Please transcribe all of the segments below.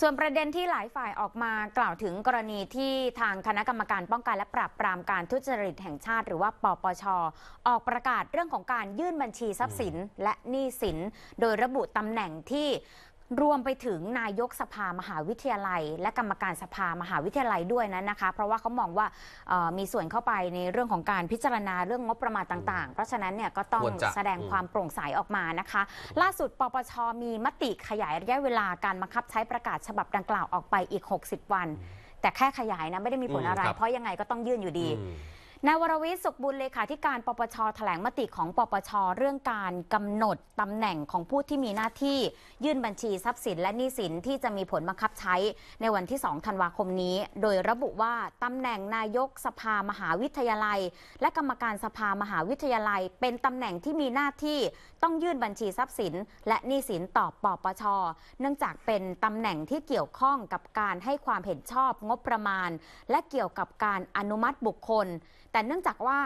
ส่วนประเด็นที่หลายฝ่ายออกมากล่าวถึงกรณีที่ทางคณะกรรมการป้องกันและปราบปรามการทุจริตแห่งชาติหรือว่าปปช ออกประกาศเรื่องของการยื่นบัญชีทรัพย์สินและหนี้สินโดยระบุตำแหน่งที่รวมไปถึงนายกสภามหาวิทยาลัย และกรรมการสภามหาวิทยาลัยด้วยนะนะคะเพราะว่าเขามองว่ามีส่วนเข้าไปในเรื่องของการพิจารณาเรื่องงบประมาณต่างๆ เพราะฉะนั้นเนี่ยก็ต้องแสดงความโปร่งใสออกมานะคะล่าสุดปปชมีมติขยายระยะเวลาการบังคับใช้ประกาศฉบับดังกล่าวออกไปอีก 60 วัน แต่แค่ขยายนะไม่ได้มีผลอะไร เพราะยังไงก็ต้องยื่นอยู่ดีนายวรวิศสุขบุญเลขาธิการ ปปชแถลงมติของ ปปชเรื่องการกำหนดตำแหน่งของผู้ที่มีหน้าที่ ยื่นบัญชีทรัพย์สิน และหนี้สินที่จะมีผลบังคับใช้ ในวันที่2ธันวาคมนี้ โดยระบุว่าตำแหน่งนายกสภามหาวิทยาลัย และกรรมการสภามหาวิทยาลัย เป็นตำแหน่งที่มีหน้าที่ต้องยื่นบัญชีทรัพย์สิน และหนี้สินต่อปปชเนื่องจากเป็นตำแหน่งที่เกี่ยวข้องกับการให้ความเห็นชอบงบประมาณ และเกี่ยวกับการอนุมัติบุคคลแต่แต่เนื่องจากว่า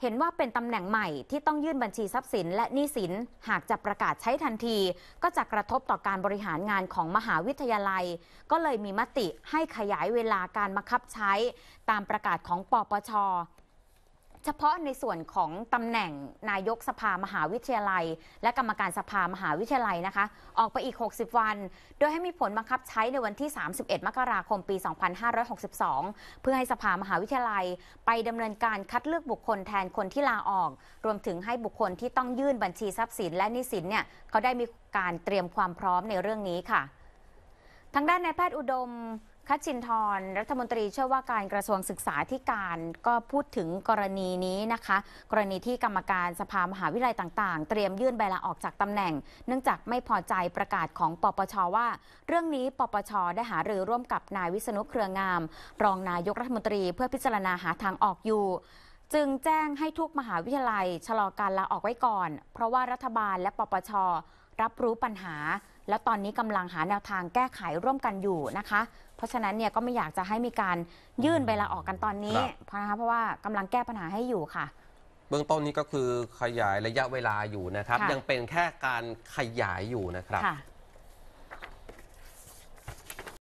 เห็นว่าเป็นตำแหน่งใหม่ที่ต้องยื่นบัญชีทรัพย์สิน และหนี้สินหากจะประกาศใช้ทันทีก็จะกระทบต่อการบริหารงานของมหาวิทยาลัย ก็เลยมีมติให้ขยายเวลาการบังคับใช้ตามประกาศของปปชเฉพาะในส่วนของตำแหน่งนายกสภามหาวิทยาลัย และกรรมการสภามหาวิทยาลัยนะคะ ออกไปอีก 60 วัน โดยให้มีผลบังคับใช้ในวันที่ 31 มกราคมปี 2562 เพื่อให้สภามหาวิทยาลัยไปดำเนินการคัดเลือกบุคคลแทนคนที่ลาออก รวมถึงให้บุคคลที่ต้องยื่นบัญชีทรัพย์สินและนิสินเนี่ยเขาได้มีการเตรียมความพร้อมในเรื่องนี้ค่ะ ทางด้านนายแพทย์อุดมคัตชินทรรัฐมนตรีเชื่อว่าการกระทรวงศึกษาธิการก็พูดถึงกรณีนี้นะคะ กรณีที่กรรมการสภามหาวิทยาลัยต่างๆ เตรียมยื่นใบลาออกจากตำแหน่ง เนื่องจากไม่พอใจประกาศของปปชว่า เรื่องนี้ปปชได้หารือร่วมกับนายวิษณุเครืองาม รองนายกรัฐมนตรี เพื่อพิจารณาหาทางออกอยู่ จึงแจ้งให้ทุกมหาวิทยาลัยชะลอการลาออกไว้ก่อน เพราะว่ารัฐบาลและปปชรับรู้ปัญหาและตอนนี้กำลังหาแนวทางแก้ไขร่วมกันอยู่นะคะ เพราะฉะนั้นเนี่ยก็ไม่อยากจะให้มีการยื่นใบลาออกกันตอนนี้เนะคะเพราะว่ากำลังแก้ปัญหาให้อยู่ค่ะ เบื้องต้นนี้ก็คือขยายระยะเวลาอยู่นะครับ ยังเป็นแค่การขยายอยู่นะครับ